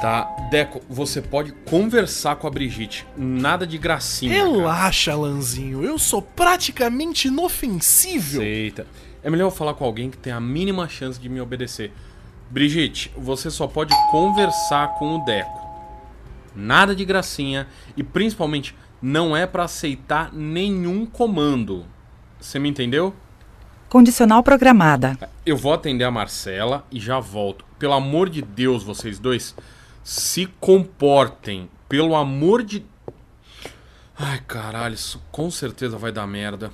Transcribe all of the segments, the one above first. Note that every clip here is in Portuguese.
Tá. Deco, você pode conversar com a Brigitte. Nada de gracinha. Relaxa, Lanzinho. Eu sou praticamente inofensível. Eita. É melhor eu falar com alguém que tem a mínima chance de me obedecer. Brigitte, você só pode conversar com o Deco. Nada de gracinha e principalmente não é para aceitar nenhum comando. Você me entendeu? Condicional programada. Eu vou atender a Marcela e já volto. Pelo amor de Deus, vocês dois, se comportem. Pelo amor de. Ai, caralho, isso com certeza vai dar merda.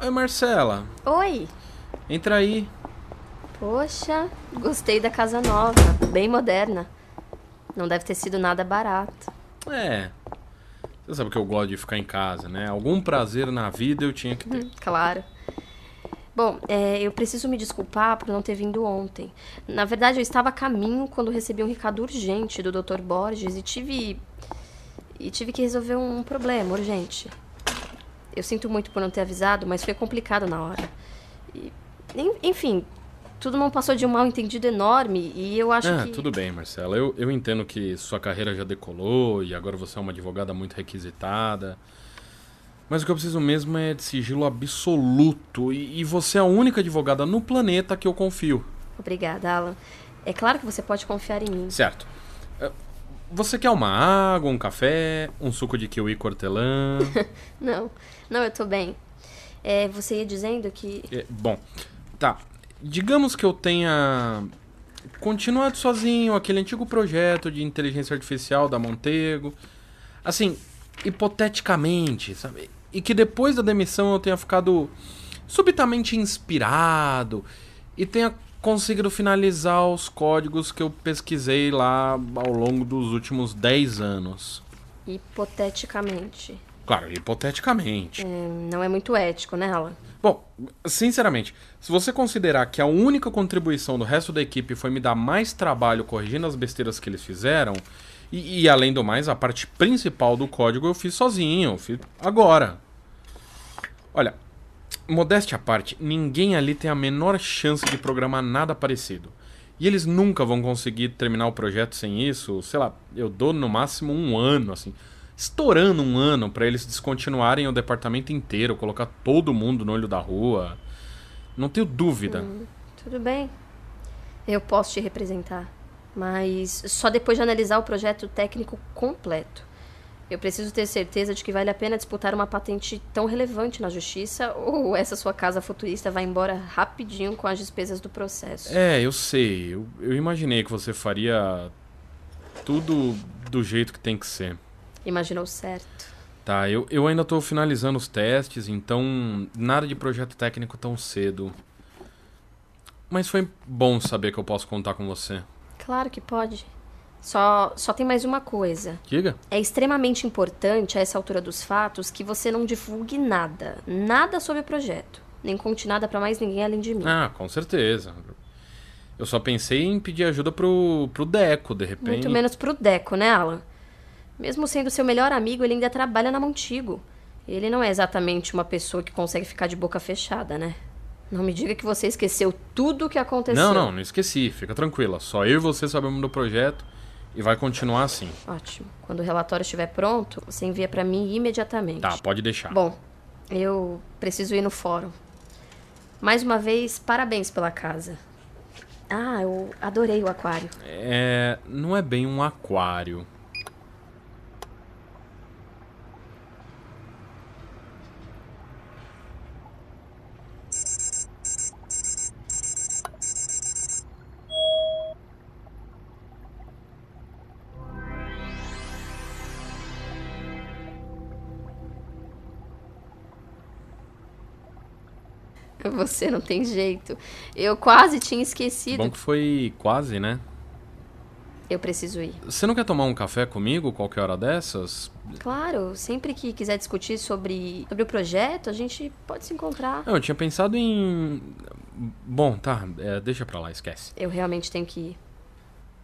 Oi, Marcela. Oi. Entra aí. Poxa, gostei da casa nova, bem moderna. Não deve ter sido nada barato. É. Você sabe que eu gosto de ficar em casa, né? Algum prazer na vida eu tinha que ter. Hum, claro. Bom, é, eu preciso me desculpar por não ter vindo ontem. Na verdade, eu estava a caminho quando recebi um recado urgente do Dr. Borges e tive. e tive que resolver um problema urgente. Eu sinto muito por não ter avisado, mas foi complicado na hora. E, enfim, tudo não passou de um mal entendido enorme e eu acho ah, que... Tudo bem, Marcela. Eu, eu entendo que sua carreira já decolou e agora você é uma advogada muito requisitada. Mas o que eu preciso mesmo é de sigilo absoluto e, e você é a única advogada no planeta que eu confio. Obrigada, Alan. É claro que você pode confiar em mim. Certo. Ah, você quer uma água, um café, um suco de kiwi cortelã? não, não, eu tô bem. É, você ia dizendo que. É, bom, tá digamos que eu tenha continuado sozinho aquele antigo projeto de inteligência artificial da Montego, assim, hipoteticamente, sabe? E que depois da demissão eu tenha ficado subitamente inspirado e tenha conseguido finalizar os códigos que eu pesquisei lá ao longo dos últimos 10 anos. Hipoteticamente. Claro, hipoteticamente. É, não é muito ético, né, Alan? Bom, sinceramente, se você considerar que a única contribuição do resto da equipe foi me dar mais trabalho corrigindo as besteiras que eles fizeram, e, e além do mais, a parte principal do código eu fiz sozinho, eu fiz agora. Olha, modéstia à parte, ninguém ali tem a menor chance de programar nada parecido. E eles nunca vão conseguir terminar o projeto sem isso, sei lá, eu dou no máximo um ano, assim estourando um ano para eles descontinuarem o departamento inteiro, colocar todo mundo no olho da rua. Não tenho dúvida. Hum, tudo bem. Eu posso te representar, mas só depois de analisar o projeto técnico completo. Eu preciso ter certeza de que vale a pena disputar uma patente tão relevante na justiça ou essa sua casa futurista vai embora rapidinho com as despesas do processo. É, eu sei. eu, eu imaginei que você faria tudo do jeito que tem que ser imaginou certo. Tá, eu, eu ainda estou finalizando os testes, então nada de projeto técnico tão cedo. Mas foi bom saber que eu posso contar com você. Claro que pode. Só, só tem mais uma coisa. Diga. É extremamente importante, a essa altura dos fatos, que você não divulgue nada. Nada sobre o projeto. Nem conte nada para mais ninguém além de mim. Ah, com certeza. Eu só pensei em pedir ajuda pro, pro Deco, de repente. Muito menos pro Deco, né, Alan? Mesmo sendo seu melhor amigo, ele ainda trabalha na Montigo. Ele não é exatamente uma pessoa que consegue ficar de boca fechada, né? Não me diga que você esqueceu tudo o que aconteceu. Não, não, não esqueci. Fica tranquila. Só eu e você sabemos do projeto e vai continuar assim. Ótimo. Quando o relatório estiver pronto, você envia para mim imediatamente. Tá, pode deixar. Bom, eu preciso ir no fórum. Mais uma vez, parabéns pela casa. Ah, eu adorei o aquário. É, não é bem um aquário. você, não tem jeito. Eu quase tinha esquecido. Bom que foi quase, né? Eu preciso ir. Você não quer tomar um café comigo qualquer hora dessas? Claro, sempre que quiser discutir sobre, sobre o projeto, a gente pode se encontrar. Não, eu tinha pensado em. Bom, tá, é, deixa pra lá, esquece. Eu realmente tenho que ir.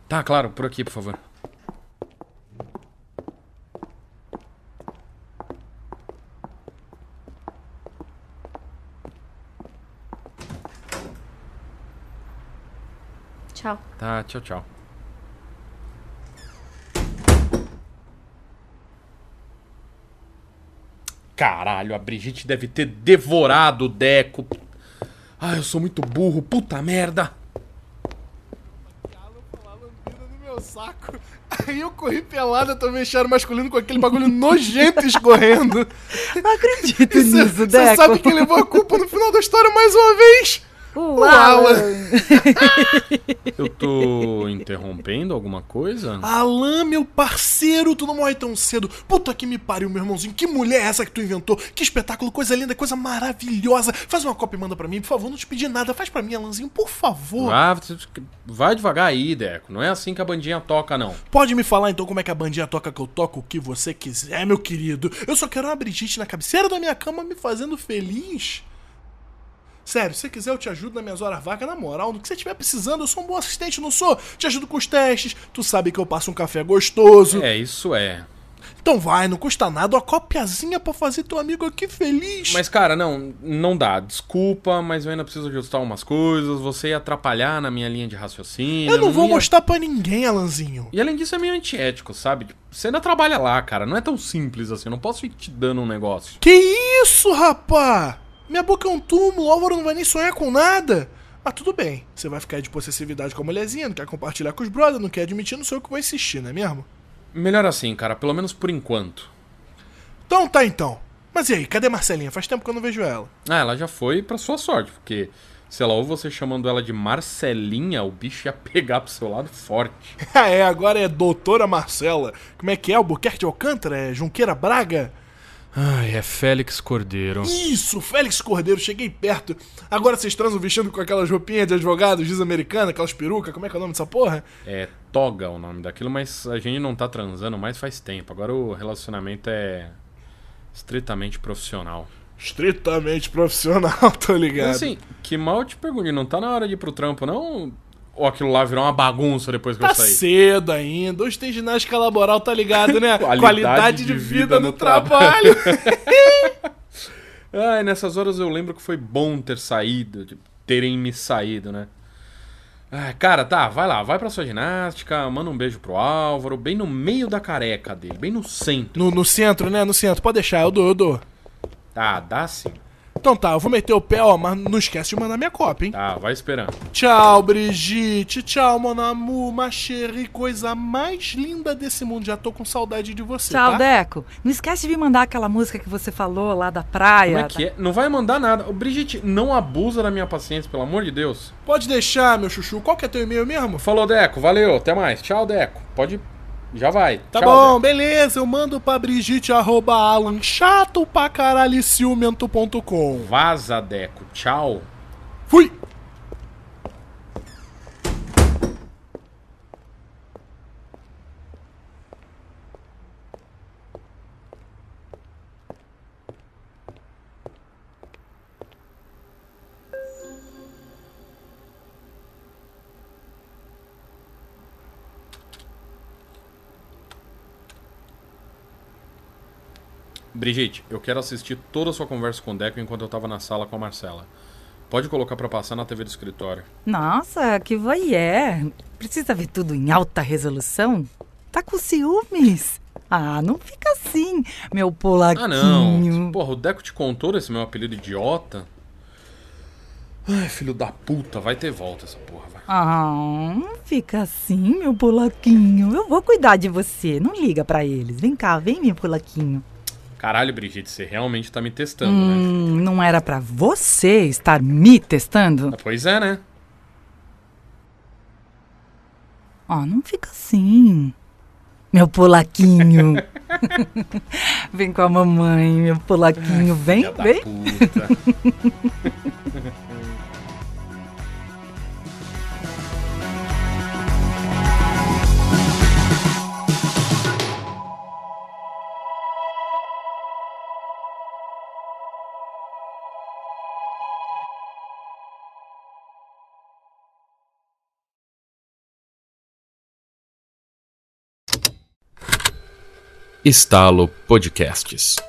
Tá, claro, por aqui, por favor. Tchau. Tá, tchau, tchau. Caralho, a Brigitte deve ter devorado o Deco. Ah, eu sou muito burro, puta merda. saco. Aí eu corri pelada, tomei mexendo, masculino com aquele bagulho nojento escorrendo. Não acredito cê, nisso, Deco. Você sabe que levou a culpa no final da história mais uma vez? O, o Alan. Alan. Eu tô interrompendo alguma coisa? Alan, meu parceiro, tu não morre tão cedo. Puta que me pariu, meu irmãozinho. Que mulher é essa que tu inventou? Que espetáculo, coisa linda, coisa maravilhosa. Faz uma cópia e manda pra mim, por favor. Não te pedi nada. Faz pra mim, Alanzinho, por favor. Ah, vai devagar aí, Deco. Não é assim que a bandinha toca, não. Pode me falar então como é que a bandinha toca que eu toco o que você quiser, meu querido. Eu só quero uma Brigitte na cabeceira da minha cama me fazendo feliz. Sério, se você quiser, eu te ajudo nas minhas horas vagas, na moral. No que você estiver precisando, eu sou um bom assistente, não sou? Te ajudo com os testes, tu sabe que eu passo um café gostoso. É, isso é. Então vai, não custa nada, uma copiazinha pra fazer teu amigo aqui feliz. Mas, cara, não, não dá. Desculpa, mas eu ainda preciso ajustar umas coisas. Você ia atrapalhar na minha linha de raciocínio. Eu não vou ia... mostrar pra ninguém, Alanzinho. E além disso, é meio antiético, sabe? Você ainda trabalha lá, cara. Não é tão simples assim. Eu não posso ir te dando um negócio. Que isso, rapá? Minha boca é um túmulo, o Álvaro não vai nem sonhar com nada. Mas ah, tudo bem, você vai ficar de possessividade com a mulherzinha, não quer compartilhar com os brothers, não quer admitir, não sei o que vai insistir, não é mesmo? Melhor assim, cara, pelo menos por enquanto. Então tá então. Mas e aí, cadê Marcelinha? Faz tempo que eu não vejo ela. Ah, ela já foi pra sua sorte, porque, se ela ou você chamando ela de Marcelinha, o bicho ia pegar pro seu lado forte. é, agora é Doutora Marcela. Como é que é? O Buquerque de Alcântara? É Junqueira Braga? Ai, é Félix Cordeiro. Isso, Félix Cordeiro, cheguei perto. Agora vocês transam vestindo com aquelas roupinhas de advogado, giz americana, aquelas perucas, como é que é o nome dessa porra? É toga o nome daquilo, mas a gente não tá transando mais faz tempo. Agora o relacionamento é estritamente profissional. Estritamente profissional, tô ligado. Mas assim, que mal te pergunte, não tá na hora de ir pro trampo, não? ou aquilo lá virou uma bagunça depois que tá eu saí? Tá cedo ainda. Hoje tem ginástica laboral, tá ligado, né? Qualidade, Qualidade de, de, vida, vida no, no, trabalho. trabalho. Ai, nessas horas eu lembro que foi bom ter saído, terem me saído, né? cara, tá, vai lá, vai pra sua ginástica, manda um beijo pro Álvaro, bem no meio da careca dele, bem no centro. No, no centro, né? No centro, pode deixar, eu dou, eu dou. Tá, dá sim. Então tá, eu vou meter o pé, ó, mas não esquece de mandar minha copa, hein? Tá, vai esperando. Tchau, Brigitte. Tchau, Monamu, Macheri, coisa mais linda desse mundo. Já tô com saudade de você. Tchau, tá? Deco. Não esquece de me mandar aquela música que você falou lá da praia. Como é que é? Não vai mandar nada. Ô, Brigitte, não abusa da minha paciência, pelo amor de Deus. Pode deixar, meu chuchu. Qual que é teu e-mail mesmo? Falou, Deco. Valeu, até mais. Tchau, Deco. Pode já vai. Tá Tchau, bom, beleza. Eu mando pra Brigitte, arroba Alan, chato pra caralho, ciumento.com. Vaza, Deco. Tchau. Fui. Brigitte, eu quero assistir toda a sua conversa com o Deco enquanto eu estava na sala com a Marcela. Pode colocar para passar na TV do escritório. Nossa, que vai é? Precisa ver tudo em alta resolução? Tá com ciúmes? Ah, não fica assim, meu polaquinho. Ah, não. Porra, o Deco te contou esse meu apelido idiota? Ai, filho da puta, vai ter volta essa porra, vai. Ah, fica assim, meu polaquinho. Eu vou cuidar de você. Não liga para eles. Vem cá, vem, meu polaquinho. Caralho, Brigitte, você realmente tá me testando, né? hum, né? Não era para você estar me testando? Ah, pois é, né? Ó, oh, não fica assim. Meu polaquinho. vem com a mamãe, meu polaquinho. Ai, vem, vem. Estalo Podcasts.